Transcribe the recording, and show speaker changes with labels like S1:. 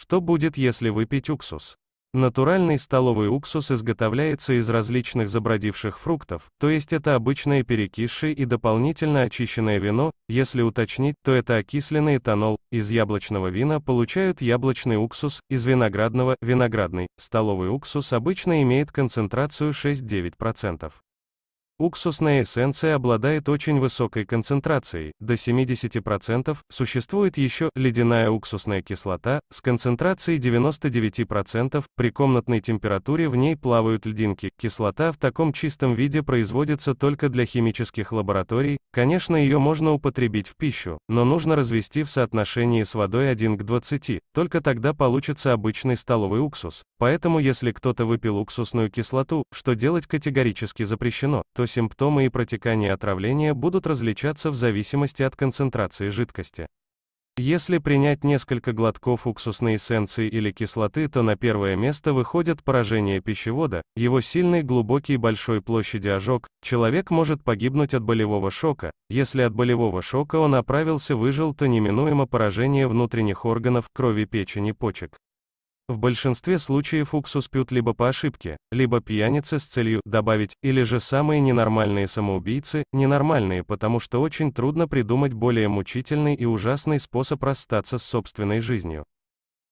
S1: Что будет, если выпить уксус? Натуральный столовый уксус изготовляется из различных забродивших фруктов, то есть это обычное перекисшее и дополнительно очищенное вино, если уточнить, то это окисленный этанол, из яблочного вина получают яблочный уксус, из виноградного – виноградный, столовый уксус обычно имеет концентрацию 6-9%. Уксусная эссенция обладает очень высокой концентрацией, до 70%, существует еще ледяная уксусная кислота, с концентрацией 99%, при комнатной температуре в ней плавают льдинки, кислота в таком чистом виде производится только для химических лабораторий, Конечно, ее можно употребить в пищу, но нужно развести в соотношении с водой 1 к 20, только тогда получится обычный столовый уксус. Поэтому если кто-то выпил уксусную кислоту, что делать категорически запрещено, то симптомы и протекание отравления будут различаться в зависимости от концентрации жидкости. Если принять несколько глотков уксусной эссенции или кислоты, то на первое место выходит поражение пищевода, его сильный глубокий большой площади ожог, человек может погибнуть от болевого шока, если от болевого шока он оправился выжил, то неминуемо поражение внутренних органов, крови печени почек. В большинстве случаев уксус пьют либо по ошибке, либо пьяницы с целью добавить, или же самые ненормальные самоубийцы, ненормальные, потому что очень трудно придумать более мучительный и ужасный способ расстаться с собственной жизнью.